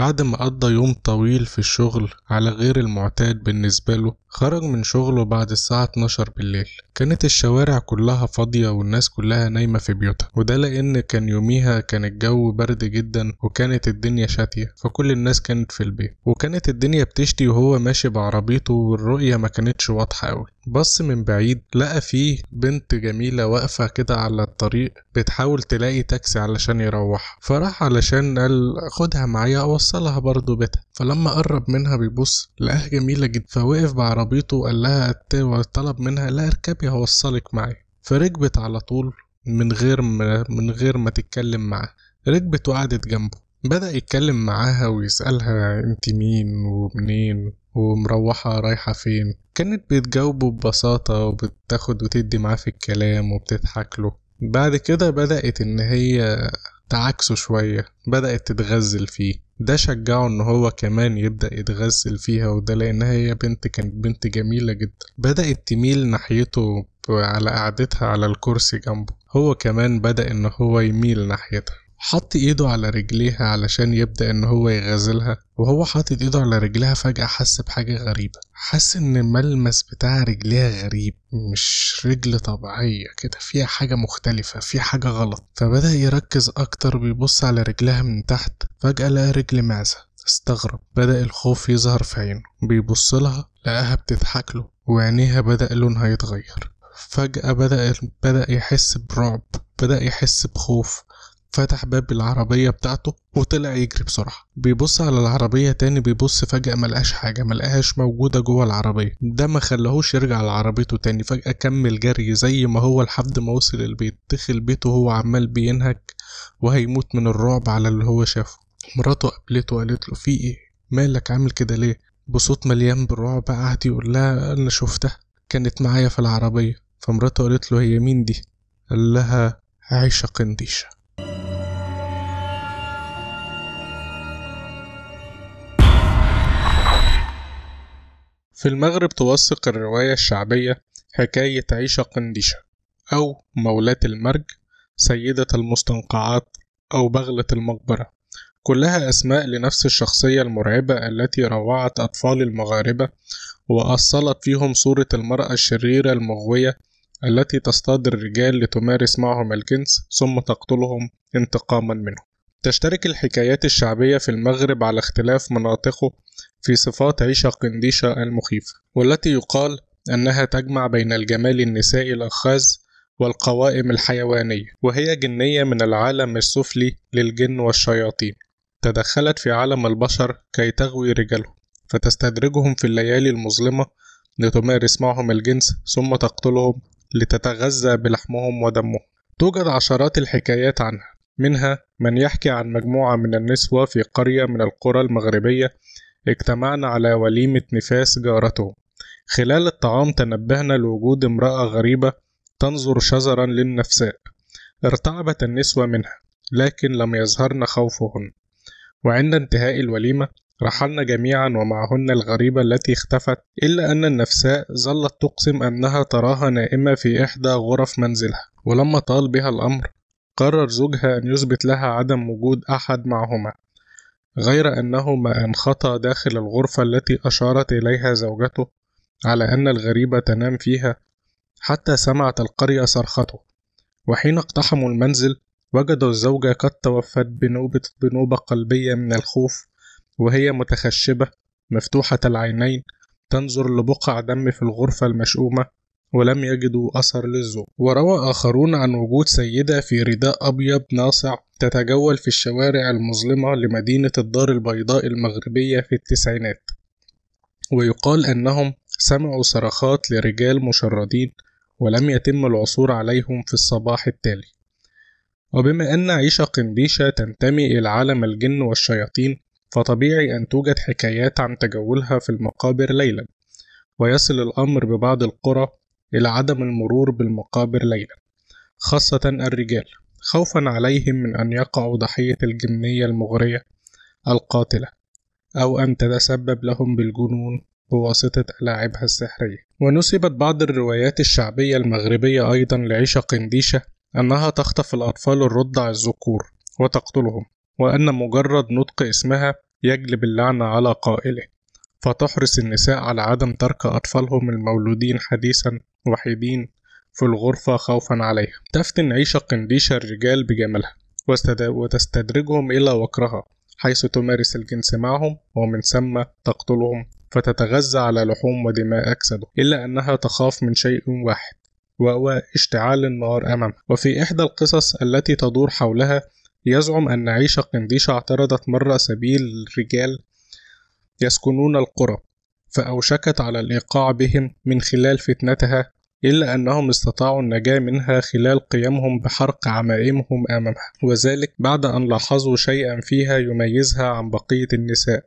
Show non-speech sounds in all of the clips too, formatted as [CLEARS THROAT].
بعد ما قضى يوم طويل في الشغل على غير المعتاد بالنسبة له خرج من شغله بعد الساعة 12 بالليل كانت الشوارع كلها فاضية والناس كلها نايمة في بيوتها وده لأن كان يوميها كان الجو برد جدا وكانت الدنيا شاتية فكل الناس كانت في البيت وكانت الدنيا بتشتي وهو ماشي بعربيته والرؤية ما كانتش واضحة أوي بص من بعيد لقى فيه بنت جميلة واقفة كده على الطريق بتحاول تلاقي تاكسي علشان يروح فراح علشان قال خدها معايا أوصلها برضه بيتها فلما قرب منها بيبص لقاها جميلة جدا فوقف بعربيته عربيته وقال لها طلب منها لا اركبي هوصلك معي فركبت على طول من غير ما من غير ما تتكلم معاه ركبت وقعدت جنبه بدأ يتكلم معاها ويسألها انت مين ومنين ومروحة رايحة فين كانت بتجاوبه ببساطة وبتاخد وتدي معاه في الكلام وبتضحك له بعد كده بدأت إن هي تعاكسه شوية بدأت تتغزل فيه ده شجعه ان هو كمان يبدأ يتغزل فيها وده لانها هي بنت كانت بنت جميلة جدا بدأت تميل ناحيته على قعدتها على الكرسي جنبه هو كمان بدأ ان هو يميل ناحيتها حط ايده على رجليها علشان يبدأ ان هو يغازلها وهو حاطط ايده على رجلها فجأة حس بحاجة غريبة حس ان الملمس بتاع رجليها غريب مش رجل طبيعية كده فيها حاجة مختلفة في حاجة غلط فبدأ يركز اكتر بيبص على رجلها من تحت فجأة لقى رجل معزة استغرب بدأ الخوف يظهر في عينه بيبص لها لقاها بتضحك له وعينيها بدأ لونها يتغير فجأة بدأ بدأ يحس برعب بدأ يحس بخوف فتح باب العربية بتاعته وطلع يجري بسرعة بيبص على العربية تاني بيبص فجأة ملقاش حاجة ملقاهاش موجودة جوه العربية ده ما خلاهوش يرجع لعربيته تاني فجأة كمل جري زي ما هو لحد ما وصل البيت دخل بيته وهو عمال بينهك وهيموت من الرعب على اللي هو شافه مراته قابلته وقالت له في ايه مالك عامل كده ليه بصوت مليان بالرعب قعد يقول لها انا شفتها كانت معايا في العربية فمراته قالت له هي مين دي قال لها عيشة قنديشة في المغرب توثق الرواية الشعبية حكاية عيشة قنديشة أو مولاة المرج سيدة المستنقعات أو بغلة المقبرة كلها أسماء لنفس الشخصية المرعبة التي روعت أطفال المغاربة وأصلت فيهم صورة المرأة الشريرة المغوية التي تصطاد الرجال لتمارس معهم الجنس ثم تقتلهم انتقاما منهم تشترك الحكايات الشعبية في المغرب على اختلاف مناطقه في صفات عيشة قنديشة المخيفة والتي يقال أنها تجمع بين الجمال النسائي الأخاذ والقوائم الحيوانية وهي جنية من العالم السفلي للجن والشياطين تدخلت في عالم البشر كي تغوي رجالهم فتستدرجهم في الليالي المظلمة لتمارس معهم الجنس ثم تقتلهم لتتغذى بلحمهم ودمهم توجد عشرات الحكايات عنها منها من يحكي عن مجموعة من النسوة في قرية من القرى المغربية اجتمعنا على وليمة نفاس جارته خلال الطعام تنبهنا لوجود امرأة غريبة تنظر شزرا للنفساء ارتعبت النسوة منها لكن لم يظهرن خوفهن وعند انتهاء الوليمة رحلنا جميعا ومعهن الغريبة التي اختفت إلا أن النفساء ظلت تقسم أنها تراها نائمة في إحدى غرف منزلها ولما طال بها الأمر قرر زوجها أن يثبت لها عدم وجود أحد معهما غير أنه ما انخطى داخل الغرفة التي أشارت إليها زوجته على أن الغريبة تنام فيها حتى سمعت القرية صرخته وحين اقتحموا المنزل وجدوا الزوجة قد توفت بنوبة بنوبة قلبية من الخوف وهي متخشبة مفتوحة العينين تنظر لبقع دم في الغرفة المشؤومة ولم يجدوا أثر للذوق وروى آخرون عن وجود سيدة في رداء أبيض ناصع تتجول في الشوارع المظلمة لمدينة الدار البيضاء المغربية في التسعينات ويقال أنهم سمعوا صرخات لرجال مشردين ولم يتم العثور عليهم في الصباح التالي وبما أن عيشة قنديشة تنتمي إلى عالم الجن والشياطين فطبيعي أن توجد حكايات عن تجولها في المقابر ليلا ويصل الأمر ببعض القرى إلى عدم المرور بالمقابر ليلا خاصة الرجال خوفا عليهم من أن يقعوا ضحية الجنية المغرية القاتلة أو أن تتسبب لهم بالجنون بواسطة ألاعبها السحرية ونسبت بعض الروايات الشعبية المغربية أيضا لعيشة قنديشة أنها تخطف الأطفال الرضع الذكور وتقتلهم وأن مجرد نطق اسمها يجلب اللعنة على قائله فتحرص النساء على عدم ترك أطفالهم المولودين حديثا وحيدين في الغرفة خوفا عليهم تفتن عيشة قنديشة الرجال بجمالها وتستدرجهم إلى وكرها حيث تمارس الجنس معهم ومن ثم تقتلهم فتتغذى على لحوم ودماء أجسده إلا أنها تخاف من شيء واحد وهو اشتعال النار أمامها وفي إحدى القصص التي تدور حولها يزعم أن عيشة قنديشة اعترضت مرة سبيل الرجال يسكنون القرى فأوشكت على الإيقاع بهم من خلال فتنتها إلا أنهم استطاعوا النجاة منها خلال قيامهم بحرق عمائمهم أمامها وذلك بعد أن لاحظوا شيئا فيها يميزها عن بقية النساء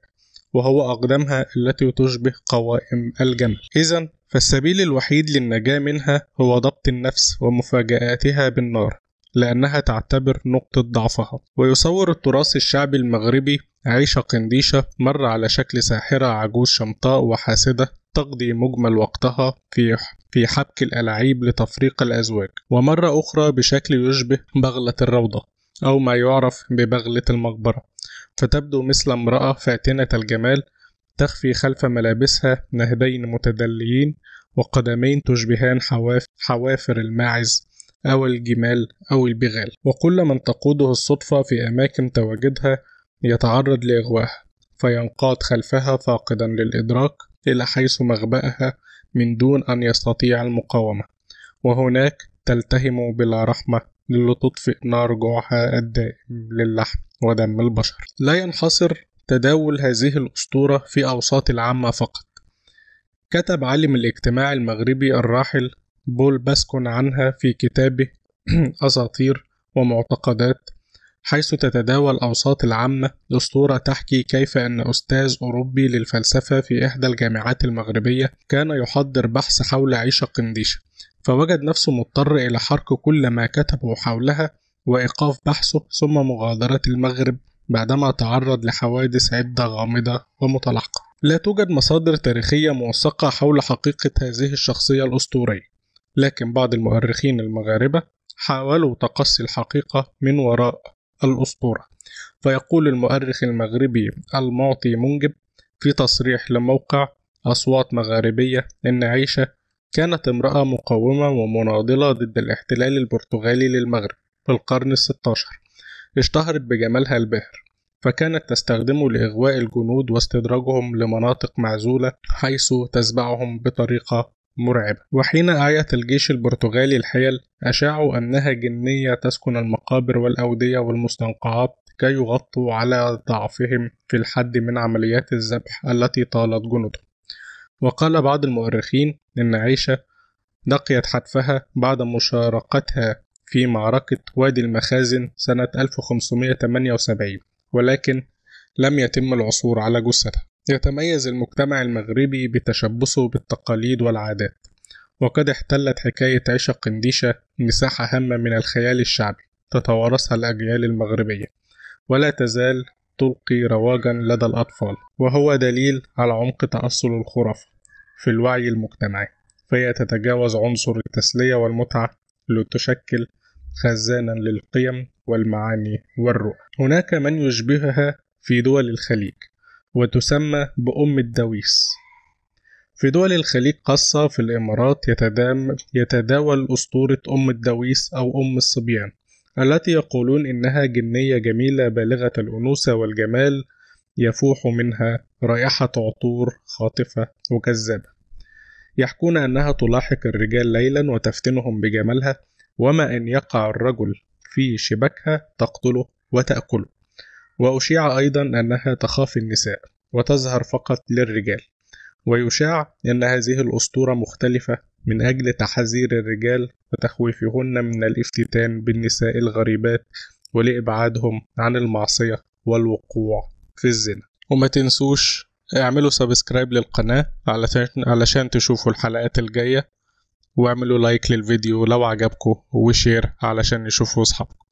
وهو أقدامها التي تشبه قوائم الجمل إذا فالسبيل الوحيد للنجاة منها هو ضبط النفس ومفاجآتها بالنار لأنها تعتبر نقطة ضعفها ويصور التراث الشعبي المغربي عيشة قنديشة مر على شكل ساحرة عجوز شمطاء وحاسدة تقضي مجمل وقتها في في حبك الألعيب لتفريق الأزواج ومرة أخرى بشكل يشبه بغلة الروضة أو ما يعرف ببغلة المقبرة فتبدو مثل امرأة فاتنة الجمال تخفي خلف ملابسها نهدين متدليين وقدمين تشبهان حواف حوافر الماعز أو الجمال أو البغال وكل من تقوده الصدفة في أماكن تواجدها يتعرض لإغواها فينقاد خلفها فاقدا للإدراك إلى حيث مغبأها من دون أن يستطيع المقاومة وهناك تلتهم بلا رحمة لتطفئ نار جوعها الدائم للحم ودم البشر لا ينحصر تداول هذه الأسطورة في أوساط العامة فقط كتب عالم الاجتماع المغربي الراحل بول باسكون عنها في كتابه [CLEARS THROAT] أساطير ومعتقدات حيث تتداول أوساط العامة أسطورة تحكي كيف أن أستاذ أوروبي للفلسفة في إحدى الجامعات المغربية كان يحضر بحث حول عيش قنديشة فوجد نفسه مضطر إلى حرق كل ما كتبه حولها وإيقاف بحثه ثم مغادرة المغرب بعدما تعرض لحوادث عدة غامضة ومتلاحقة لا توجد مصادر تاريخية موثقة حول حقيقة هذه الشخصية الأسطورية لكن بعض المؤرخين المغاربة حاولوا تقصي الحقيقة من وراء الأسطورة فيقول المؤرخ المغربي المعطي منجب في تصريح لموقع أصوات مغاربية إن عيشة كانت امرأة مقاومة ومناضلة ضد الاحتلال البرتغالي للمغرب في القرن الستاشر اشتهرت بجمالها الباهر فكانت تستخدمه لإغواء الجنود واستدراجهم لمناطق معزولة حيث تسبعهم بطريقة مرعبة وحين أعيت الجيش البرتغالي الحيل أشاعوا أنها جنية تسكن المقابر والأودية والمستنقعات كي يغطوا على ضعفهم في الحد من عمليات الذبح التي طالت جنوده وقال بعض المؤرخين إن عيشة لقيت حتفها بعد مشاركتها في معركة وادي المخازن سنة 1578 ولكن لم يتم العثور على جثتها يتميز المجتمع المغربي بتشبثه بالتقاليد والعادات وقد احتلت حكاية عيشة قنديشة مساحة هامة من الخيال الشعبي تتوارثها الأجيال المغربية ولا تزال تلقي رواجا لدى الأطفال وهو دليل على عمق تأصل الخرافة في الوعي المجتمعي فهي تتجاوز عنصر التسلية والمتعة لتشكل خزانا للقيم والمعاني والرؤى هناك من يشبهها في دول الخليج وتسمى بأم الدويس في دول الخليج خاصة في الإمارات يتدام يتداول أسطورة أم الدويس أو أم الصبيان التي يقولون إنها جنية جميلة بالغة الأنوثة والجمال يفوح منها رائحة عطور خاطفة وكذابة يحكون أنها تلاحق الرجال ليلا وتفتنهم بجمالها وما أن يقع الرجل في شباكها تقتله وتأكله وأشيع أيضا أنها تخاف النساء وتظهر فقط للرجال ويشاع أن هذه الأسطورة مختلفة من أجل تحذير الرجال وتخويفهن من الافتتان بالنساء الغريبات ولإبعادهم عن المعصية والوقوع في الزنا وما تنسوش اعملوا سبسكرايب للقناة علشان تشوفوا الحلقات الجاية واعملوا لايك للفيديو لو عجبكم وشير علشان يشوفوا أصحابكم